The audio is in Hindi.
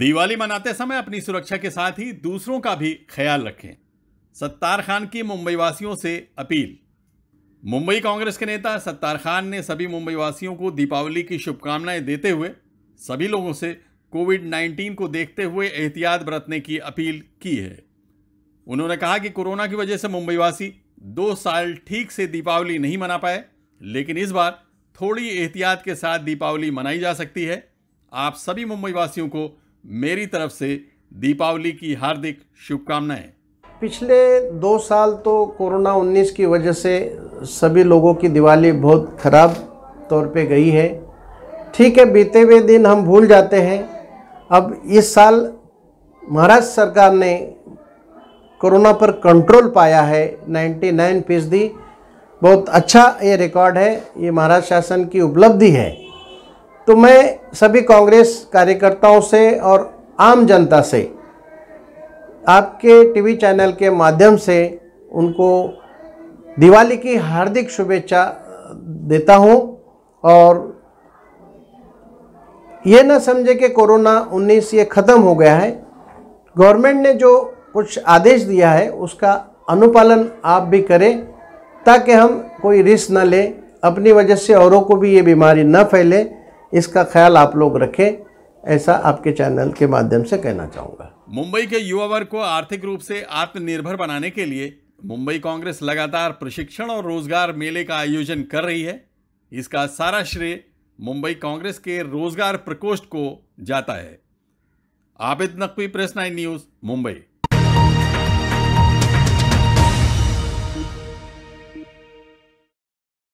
दिवाली मनाते समय अपनी सुरक्षा के साथ ही दूसरों का भी ख्याल रखें सत्तार खान की मुंबई वासियों से अपील मुंबई कांग्रेस के नेता सत्तार खान ने सभी मुंबई वासियों को दीपावली की शुभकामनाएं देते हुए सभी लोगों से कोविड 19 को देखते हुए एहतियात बरतने की अपील की है उन्होंने कहा कि कोरोना की वजह से मुंबई वासी दो साल ठीक से दीपावली नहीं मना पाए लेकिन इस बार थोड़ी एहतियात के साथ दीपावली मनाई जा सकती है आप सभी मुंबई वासियों को मेरी तरफ से दीपावली की हार्दिक शुभकामनाएं पिछले दो साल तो कोरोना 19 की वजह से सभी लोगों की दिवाली बहुत ख़राब तौर पे गई है ठीक है बीते हुए दिन हम भूल जाते हैं अब इस साल महाराष्ट्र सरकार ने कोरोना पर कंट्रोल पाया है 99 फीसदी बहुत अच्छा ये रिकॉर्ड है ये महाराष्ट्र शासन की उपलब्धि है तो मैं सभी कांग्रेस कार्यकर्ताओं से और आम जनता से आपके टीवी चैनल के माध्यम से उनको दिवाली की हार्दिक शुभेच्छा देता हूं और ये ना समझे कि कोरोना 19 ये ख़त्म हो गया है गवर्नमेंट ने जो कुछ आदेश दिया है उसका अनुपालन आप भी करें ताकि हम कोई रिस्क ना लें अपनी वजह से औरों को भी ये बीमारी न फैले इसका ख्याल आप लोग रखें ऐसा आपके चैनल के माध्यम से कहना चाहूँगा मुंबई के युवा वर्ग को आर्थिक रूप से आत्मनिर्भर बनाने के लिए मुंबई कांग्रेस लगातार प्रशिक्षण और रोजगार मेले का आयोजन कर रही है इसका सारा श्रेय मुंबई कांग्रेस के रोजगार प्रकोष्ठ को जाता है Abid Naqvi press nine news Mumbai